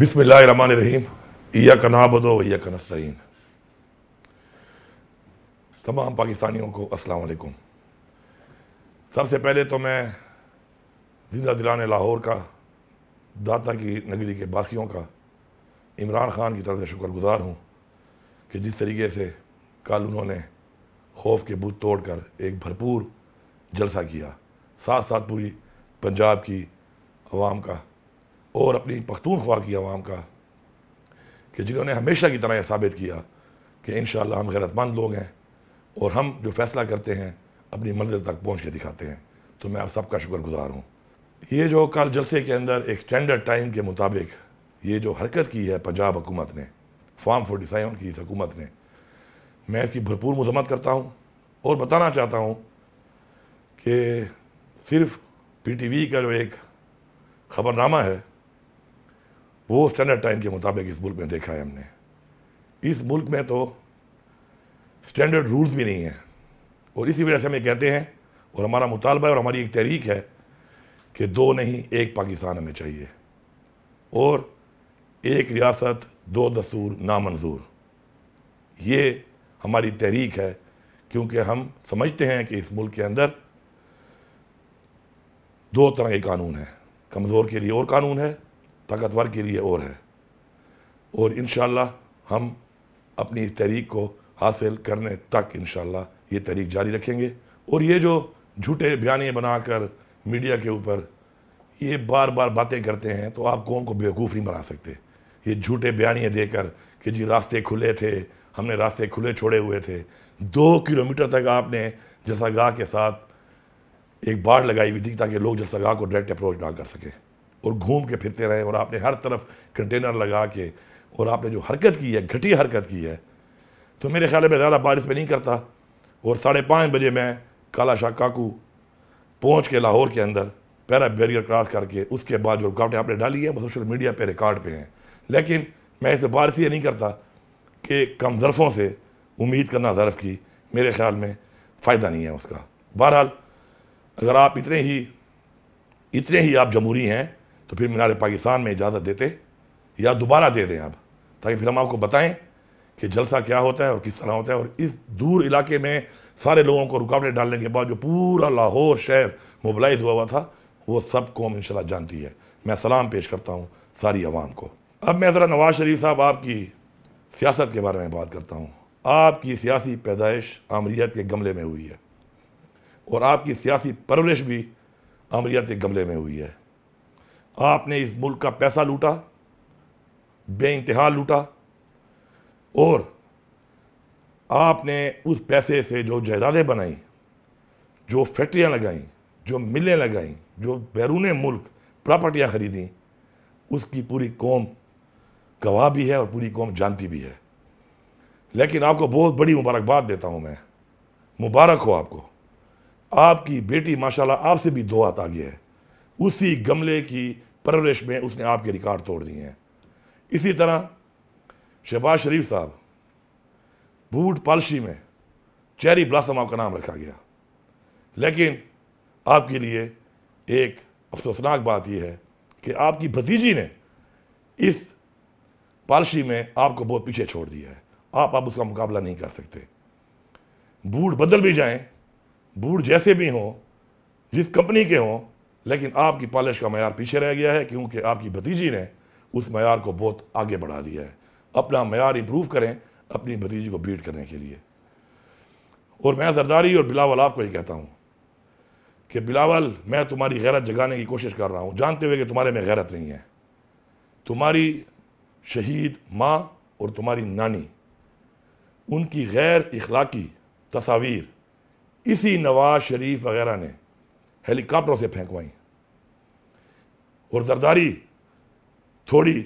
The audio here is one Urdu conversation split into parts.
بسم اللہ الرحمن الرحیم ایا کا و ویا کا تمام پاکستانیوں کو السلام علیکم سب سے پہلے تو میں زندہ دلان لاہور کا داتا کی نگری کے باسیوں کا عمران خان کی طرف سے شکر گزار ہوں کہ جس طریقے سے کل انہوں نے خوف کے بت توڑ کر ایک بھرپور جلسہ کیا ساتھ ساتھ پوری پنجاب کی عوام کا اور اپنی پختونخوا کی عوام کا کہ جنہوں نے ہمیشہ کی طرح یہ ثابت کیا کہ انشاءاللہ ہم غیرت مند لوگ ہیں اور ہم جو فیصلہ کرتے ہیں اپنی منزل تک پہنچ کے دکھاتے ہیں تو میں آپ سب کا شکر گزار ہوں یہ جو کل جلسے کے اندر ایک سٹینڈرڈ ٹائم کے مطابق یہ جو حرکت کی ہے پنجاب حکومت نے فارم فورٹی سیون کی اس حکومت نے میں اس کی بھرپور مذمت کرتا ہوں اور بتانا چاہتا ہوں کہ صرف پی ٹی وی کا جو ایک خبرنامہ ہے وہ اسٹینڈرڈ ٹائم کے مطابق اس ملک میں دیکھا ہے ہم نے اس ملک میں تو اسٹینڈرڈ رولز بھی نہیں ہیں اور اسی وجہ سے ہمیں کہتے ہیں اور ہمارا مطالبہ ہے اور ہماری ایک تحریک ہے کہ دو نہیں ایک پاکستان ہمیں چاہیے اور ایک ریاست دو دستور نامنظور یہ ہماری تحریک ہے کیونکہ ہم سمجھتے ہیں کہ اس ملک کے اندر دو طرح کے قانون ہیں کمزور کے لیے اور قانون ہے طاقتور کے لیے اور ہے اور انشاءاللہ ہم اپنی تحریک کو حاصل کرنے تک انشاءاللہ یہ تحریک جاری رکھیں گے اور یہ جو جھوٹے بیانے بنا کر میڈیا کے اوپر یہ بار بار باتیں کرتے ہیں تو آپ قوم کو بیوقوف نہیں بنا سکتے یہ جھوٹے بیانیے دے کر کہ جی راستے کھلے تھے ہم نے راستے کھلے چھوڑے ہوئے تھے دو کلومیٹر تک آپ نے جلسہ گاہ کے ساتھ ایک باڑھ لگائی ہوئی تھی تاکہ لوگ جلسہ گاہ کو ڈائریکٹ اپروچ نہ کر سکیں اور گھوم کے پھرتے رہے اور آپ نے ہر طرف کنٹینر لگا کے اور آپ نے جو حرکت کی ہے گھٹی حرکت کی ہے تو میرے خیال میں زیادہ بارش میں نہیں کرتا اور ساڑھے پانچ بجے میں کالا شاہ کاکو پہنچ کے لاہور کے اندر پیرا بیریئر کراس کر کے اس کے بعد جو رکاوٹیں آپ نے ڈالی ہے وہ سوشل میڈیا پہ ریکارڈ پہ ہیں لیکن میں پہ بارش یہ نہیں کرتا کہ کم ظرفوں سے امید کرنا ظرف کی میرے خیال میں فائدہ نہیں ہے اس کا بہرحال اگر آپ اتنے ہی اتنے ہی آپ جمہوری ہیں تو پھر مینار پاکستان میں اجازت دیتے یا دوبارہ دے دیں آپ تاکہ پھر ہم آپ کو بتائیں کہ جلسہ کیا ہوتا ہے اور کس طرح ہوتا ہے اور اس دور علاقے میں سارے لوگوں کو رکاوٹیں ڈالنے کے بعد جو پورا لاہور شہر موبلائز ہوا ہوا تھا وہ سب قوم انشاءاللہ جانتی ہے میں سلام پیش کرتا ہوں ساری عوام کو اب میں ذرا نواز شریف صاحب آپ کی سیاست کے بارے میں بات کرتا ہوں آپ کی سیاسی پیدائش آمریت کے گملے میں ہوئی ہے اور آپ کی سیاسی پرورش بھی آمریت کے گملے میں ہوئی ہے آپ نے اس ملک کا پیسہ لوٹا بے انتہا لوٹا اور آپ نے اس پیسے سے جو جائیدادیں بنائیں جو فیکٹریاں لگائیں جو ملیں لگائیں جو بیرون ملک پراپرٹیاں خریدیں اس کی پوری قوم گواہ بھی ہے اور پوری قوم جانتی بھی ہے لیکن آپ کو بہت بڑی مبارکباد دیتا ہوں میں مبارک ہو آپ کو آپ کی بیٹی ماشاءاللہ آپ سے بھی دو ہاتھ گیا ہے اسی گملے کی پرورش میں اس نے آپ کے ریکارڈ توڑ دیے ہیں اسی طرح شہباز شریف صاحب بھوٹ پالشی میں چیری بلاسم آپ کا نام رکھا گیا لیکن آپ کے لیے ایک افسوسناک بات یہ ہے کہ آپ کی بھتیجی نے اس پالشی میں آپ کو بہت پیچھے چھوڑ دیا ہے آپ اب اس کا مقابلہ نہیں کر سکتے بوٹ بدل بھی جائیں بوٹ جیسے بھی ہوں جس کمپنی کے ہوں لیکن آپ کی پالش کا معیار پیچھے رہ گیا ہے کیونکہ آپ کی بھتیجی نے اس معیار کو بہت آگے بڑھا دیا ہے اپنا معیار امپروو کریں اپنی بھتیجی کو بیٹ کرنے کے لیے اور میں زرداری اور بلاول آپ کو یہ کہتا ہوں کہ بلاول میں تمہاری غیرت جگانے کی کوشش کر رہا ہوں جانتے ہوئے کہ تمہارے میں غیرت نہیں ہے تمہاری شہید ماں اور تمہاری نانی ان کی غیر اخلاقی تصاویر اسی نواز شریف وغیرہ نے ہیلی کاپٹروں سے پھینکوائیں اور زرداری تھوڑی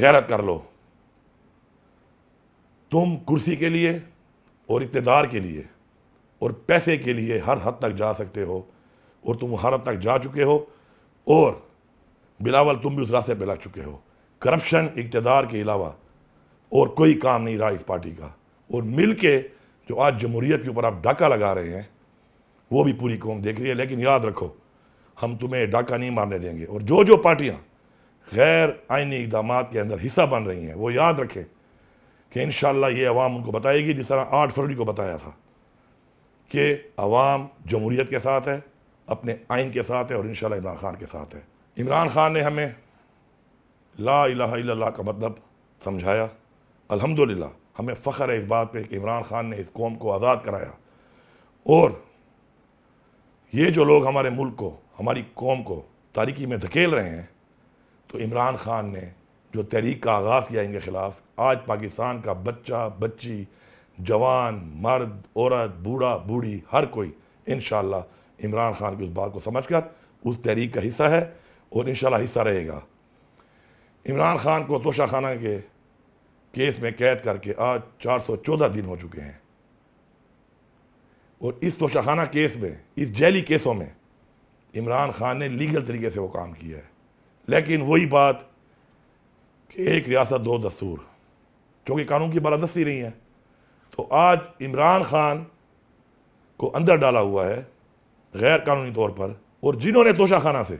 غیرت کر لو تم کرسی کے لیے اور اقتدار کے لیے اور پیسے کے لیے ہر حد تک جا سکتے ہو اور تم ہر حد تک جا چکے ہو اور بلاول تم بھی اس راستے پہ لگ چکے ہو کرپشن اقتدار کے علاوہ اور کوئی کام نہیں رہا اس پارٹی کا اور مل کے جو آج جمہوریت کے اوپر آپ ڈاکہ لگا رہے ہیں وہ بھی پوری قوم دیکھ رہی ہے لیکن یاد رکھو ہم تمہیں ڈاکہ نہیں مارنے دیں گے اور جو جو پارٹیاں غیر آئینی اقدامات کے اندر حصہ بن رہی ہیں وہ یاد رکھیں کہ انشاءاللہ یہ عوام ان کو بتائے گی جس طرح آٹھ فروری کو بتایا تھا کہ عوام جمہوریت کے ساتھ ہے اپنے آئین کے ساتھ ہے اور انشاءاللہ عمران خان کے ساتھ ہے عمران خان نے ہمیں لا الہ الا اللہ کا مطلب سمجھایا الحمدللہ ہمیں فخر ہے اس بات پہ کہ عمران خان نے اس قوم کو آزاد کرایا اور یہ جو لوگ ہمارے ملک کو ہماری قوم کو تاریکی میں دھکیل رہے ہیں تو عمران خان نے جو تحریک کا آغاز کیا ان کے خلاف آج پاکستان کا بچہ بچی جوان مرد عورت بوڑھا بوڑھی ہر کوئی انشاءاللہ عمران خان کی اس بات کو سمجھ کر اس تحریک کا حصہ ہے اور انشاءاللہ حصہ رہے گا عمران خان کو توشہ خانہ کے کیس میں قید کر کے آج چار سو چودہ دن ہو چکے ہیں اور اس توشخانہ کیس میں اس جیلی کیسوں میں عمران خان نے لیگل طریقے سے وہ کام کیا ہے لیکن وہی بات کہ ایک ریاست دو دستور چونکہ قانون کی بالادستی نہیں ہے تو آج عمران خان کو اندر ڈالا ہوا ہے غیر قانونی طور پر اور جنہوں نے توشہ خانہ سے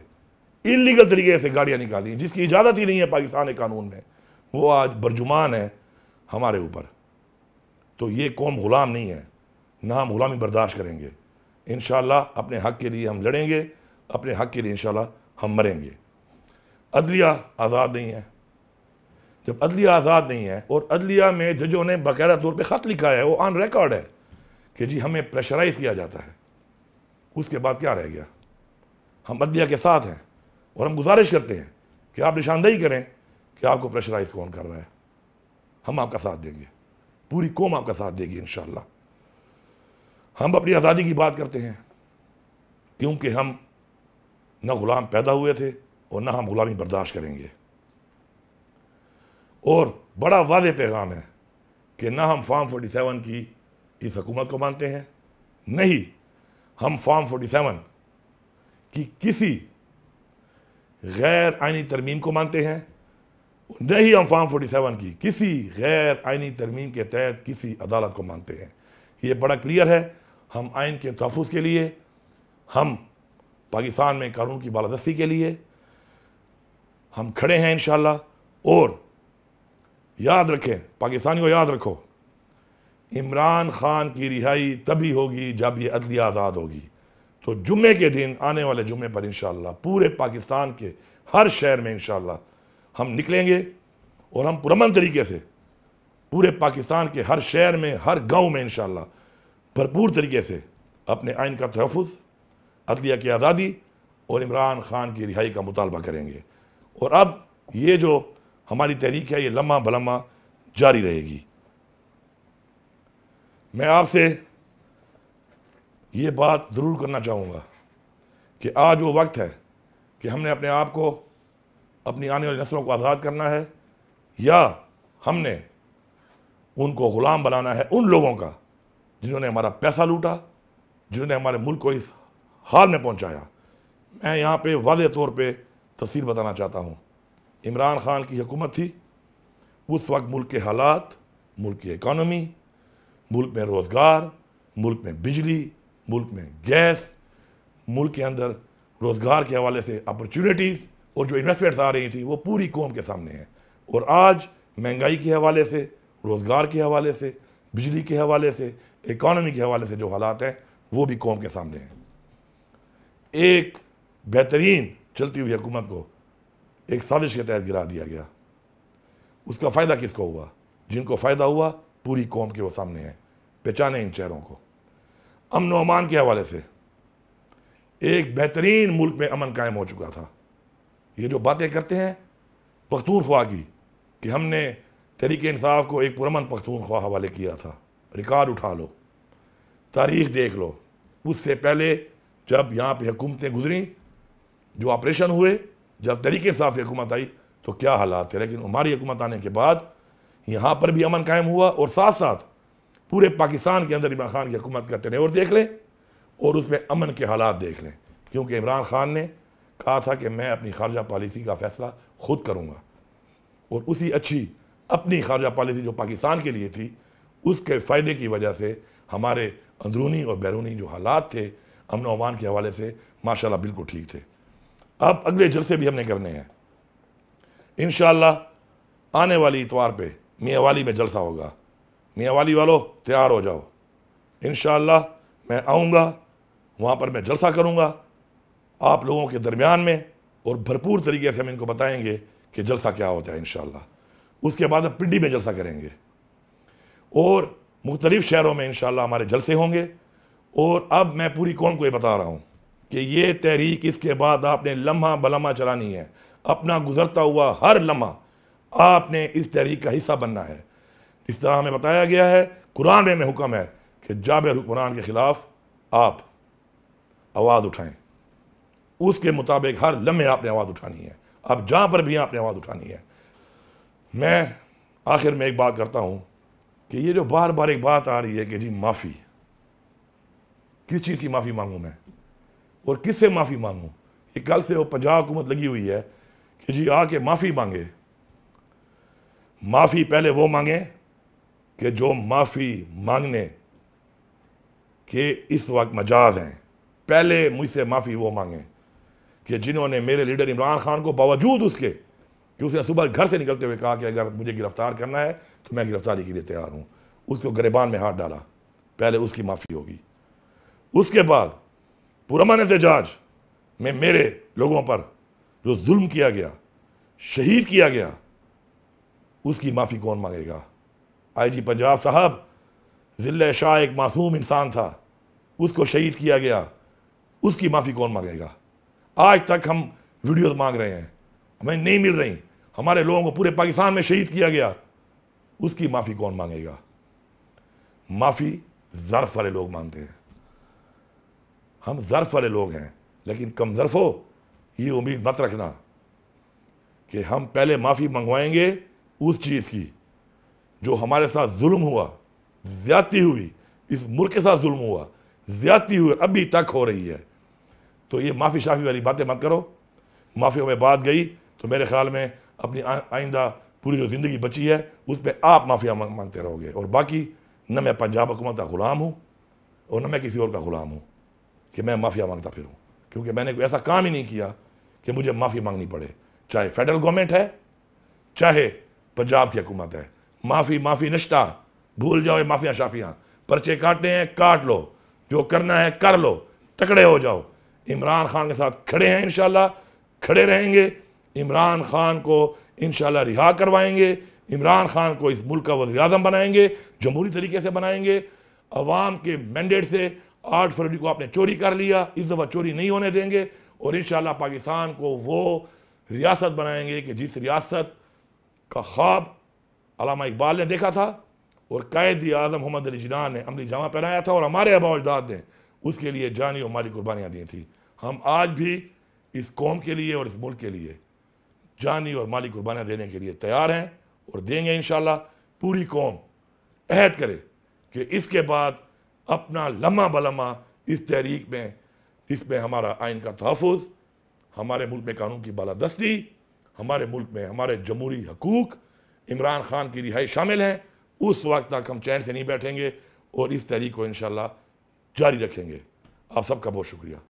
انلیگل طریقے سے گاڑیاں نکالی ہیں جس کی اجازت ہی نہیں ہے پاکستان قانون میں وہ آج برجمان ہے ہمارے اوپر تو یہ قوم غلام نہیں ہے نہ ہم غلامی برداشت کریں گے انشاءاللہ اپنے حق کے لیے ہم لڑیں گے اپنے حق کے لیے انشاءاللہ ہم مریں گے عدلیہ آزاد نہیں ہے جب عدلیہ آزاد نہیں ہے اور عدلیہ میں ججوں نے بقیرہ طور پہ خط لکھا ہے وہ آن ریکارڈ ہے کہ جی ہمیں پریشرائز کیا جاتا ہے اس کے بعد کیا رہ گیا ہم عدلیہ کے ساتھ ہیں اور ہم گزارش کرتے ہیں کہ آپ نشاندہی کریں کہ آپ کو پریشرائز کون کر رہا ہے ہم آپ کا ساتھ دیں گے پوری قوم آپ کا ساتھ دے گی انشاءاللہ ہم اپنی آزادی کی بات کرتے ہیں کیونکہ ہم نہ غلام پیدا ہوئے تھے اور نہ ہم غلامی برداشت کریں گے اور بڑا واضح پیغام ہے کہ نہ ہم فارم فورٹی سیون کی اس حکومت کو مانتے ہیں نہیں ہم فارم فورٹی سیون کی کسی غیر آئینی ترمیم کو مانتے ہیں نہیں ہم فارم فورٹی سیون کی کسی غیر آئینی ترمیم کے تحت کسی عدالت کو مانتے ہیں یہ بڑا کلیئر ہے ہم آئین کے تحفظ کے لیے ہم پاکستان میں قانون کی بالادستی کے لیے ہم کھڑے ہیں انشاءاللہ اور یاد رکھیں پاکستانی کو یاد رکھو عمران خان کی رہائی تبھی ہوگی جب یہ عدلی آزاد ہوگی تو جمعے کے دن آنے والے جمعے پر انشاءاللہ پورے پاکستان کے ہر شہر میں انشاءاللہ ہم نکلیں گے اور ہم پرمن طریقے سے پورے پاکستان کے ہر شہر میں ہر گاؤں میں انشاءاللہ بھرپور طریقے سے اپنے آئین کا تحفظ عدلیہ کی آزادی اور عمران خان کی رہائی کا مطالبہ کریں گے اور اب یہ جو ہماری تحریک ہے یہ لمحہ بلحہ جاری رہے گی میں آپ سے یہ بات ضرور کرنا چاہوں گا کہ آج وہ وقت ہے کہ ہم نے اپنے آپ کو اپنی آنے والی نسلوں کو آزاد کرنا ہے یا ہم نے ان کو غلام بنانا ہے ان لوگوں کا جنہوں نے ہمارا پیسہ لوٹا جنہوں نے ہمارے ملک کو اس حال میں پہنچایا میں یہاں پہ واضح طور پہ تفصیل بتانا چاہتا ہوں عمران خان کی حکومت تھی اس وقت ملک کے حالات ملک کی اکانومی ملک میں روزگار ملک میں بجلی ملک میں گیس ملک کے اندر روزگار کے حوالے سے اپرچونیٹیز اور جو انویسٹمنٹس آ رہی تھیں وہ پوری قوم کے سامنے ہیں اور آج مہنگائی کے حوالے سے روزگار کے حوالے سے بجلی کے حوالے سے اکانومی کے حوالے سے جو حالات ہیں وہ بھی قوم کے سامنے ہیں ایک بہترین چلتی ہوئی حکومت کو ایک سازش کے تحت گرا دیا گیا اس کا فائدہ کس کو ہوا جن کو فائدہ ہوا پوری قوم کے وہ سامنے ہیں پہچانے ان چہروں کو امن و امان کے حوالے سے ایک بہترین ملک میں امن قائم ہو چکا تھا یہ جو باتیں کرتے ہیں پختونخوا کی کہ ہم نے تحریک انصاف کو ایک پرامن پختون پختونخوا حوالے کیا تھا ریکارڈ اٹھا لو تاریخ دیکھ لو اس سے پہلے جب یہاں پہ حکومتیں گزریں جو آپریشن ہوئے جب طریقے صاف حکومت آئی تو کیا حالات تھے لیکن ہماری حکومت آنے کے بعد یہاں پر بھی امن قائم ہوا اور ساتھ ساتھ پورے پاکستان کے اندر عمران خان کی حکومت کا ٹنیور دیکھ لیں اور اس میں امن کے حالات دیکھ لیں کیونکہ عمران خان نے کہا تھا کہ میں اپنی خارجہ پالیسی کا فیصلہ خود کروں گا اور اسی اچھی اپنی خارجہ پالیسی جو پاکستان کے لیے تھی اس کے فائدے کی وجہ سے ہمارے اندرونی اور بیرونی جو حالات تھے امن و امان کے حوالے سے ماشاءاللہ بالکل ٹھیک تھے اب اگلے جلسے بھی ہم نے کرنے ہیں انشاءاللہ آنے والی اتوار پہ میاں والی میں جلسہ ہوگا میاں والی والو تیار ہو جاؤ انشاءاللہ میں آؤں گا وہاں پر میں جلسہ کروں گا آپ لوگوں کے درمیان میں اور بھرپور طریقے سے ہم ان کو بتائیں گے کہ جلسہ کیا ہوتا ہے انشاءاللہ اس کے بعد ہم پنڈی میں جلسہ کریں گے اور مختلف شہروں میں انشاءاللہ ہمارے جلسے ہوں گے اور اب میں پوری قوم کو یہ بتا رہا ہوں کہ یہ تحریک اس کے بعد آپ نے لمحہ بلمحہ چلانی ہے اپنا گزرتا ہوا ہر لمحہ آپ نے اس تحریک کا حصہ بننا ہے اس طرح ہمیں بتایا گیا ہے قرآن میں حکم ہے کہ جاب حکمران کے خلاف آپ آواز اٹھائیں اس کے مطابق ہر لمحے آپ نے آواز اٹھانی ہے اب جہاں پر بھی آپ نے آواز اٹھانی ہے میں آخر میں ایک بات کرتا ہوں کہ یہ جو بار بار ایک بات آ رہی ہے کہ جی معافی کس چیز کی معافی مانگوں میں اور کس سے معافی مانگوں یہ کل سے وہ پنجاب حکومت لگی ہوئی ہے کہ جی آ کے معافی مانگے معافی پہلے وہ مانگے کہ جو معافی مانگنے کہ اس وقت مجاز ہیں پہلے مجھ سے معافی وہ مانگیں کہ جنہوں نے میرے لیڈر عمران خان کو باوجود اس کے کہ اس نے صبح گھر سے نکلتے ہوئے کہا کہ اگر مجھے گرفتار کرنا ہے تو میں گرفتاری کے لیے تیار ہوں اس کو گریبان میں ہاتھ ڈالا پہلے اس کی معافی ہوگی اس کے بعد پرمان سے جاج میں میرے لوگوں پر جو ظلم کیا گیا شہید کیا گیا اس کی معافی کون مانگے گا آئی جی پنجاب صاحب ذلہ شاہ ایک معصوم انسان تھا اس کو شہید کیا گیا اس کی معافی کون مانگے گا آج تک ہم ویڈیوز مانگ رہے ہیں ہمیں نہیں مل رہی ہمارے لوگوں کو پورے پاکستان میں شہید کیا گیا اس کی معافی کون مانگے گا معافی ظرف والے لوگ مانگتے ہیں ہم ظرف والے لوگ ہیں لیکن کم ظرف ہو یہ امید مت رکھنا کہ ہم پہلے معافی منگوائیں گے اس چیز کی جو ہمارے ساتھ ظلم ہوا زیادتی ہوئی اس ملک کے ساتھ ظلم ہوا زیادتی ہوئی ابھی تک ہو رہی ہے تو یہ معافی شافی والی باتیں مت کرو معافی ہمیں بات گئی تو میرے خیال میں اپنی آئندہ پوری جو زندگی بچی ہے اس پہ آپ معافیا مانگتے رہو گے اور باقی نہ میں پنجاب حکومت کا غلام ہوں اور نہ میں کسی اور کا غلام ہوں کہ میں مافیا مانگتا پھر ہوں کیونکہ میں نے کوئی ایسا کام ہی نہیں کیا کہ مجھے معافی مانگنی پڑے چاہے فیڈرل گورنمنٹ ہے چاہے پنجاب کی حکومت ہے معافی معافی نشتہ بھول جاؤ معافیاں شافیاں پرچے کاٹنے ہیں کاٹ لو جو کرنا ہے کر لو تکڑے ہو جاؤ عمران خان کے ساتھ کھڑے ہیں انشاءاللہ کھڑے رہیں گے عمران خان کو انشاءاللہ رہا کروائیں گے عمران خان کو اس ملک کا وزیر اعظم بنائیں گے جمہوری طریقے سے بنائیں گے عوام کے مینڈیٹ سے آٹھ فروری کو آپ نے چوری کر لیا اس دفعہ چوری نہیں ہونے دیں گے اور انشاءاللہ پاکستان کو وہ ریاست بنائیں گے کہ جس ریاست کا خواب علامہ اقبال نے دیکھا تھا اور قائد اعظم محمد علی جناح نے عملی جامع پہنایا تھا اور ہمارے ابا اجداد نے اس کے لیے جانی اور مالی قربانیاں دی تھیں ہم آج بھی اس قوم کے لیے اور اس ملک کے لیے جانی اور مالی قربانہ دینے کے لیے تیار ہیں اور دیں گے انشاءاللہ پوری قوم عہد کرے کہ اس کے بعد اپنا لمحہ بلمہ اس تحریک میں اس میں ہمارا آئین کا تحفظ ہمارے ملک میں قانون کی بالادستی ہمارے ملک میں ہمارے جمہوری حقوق عمران خان کی رہائی شامل ہیں اس وقت تک ہم چین سے نہیں بیٹھیں گے اور اس تحریک کو انشاءاللہ جاری رکھیں گے آپ سب کا بہت شکریہ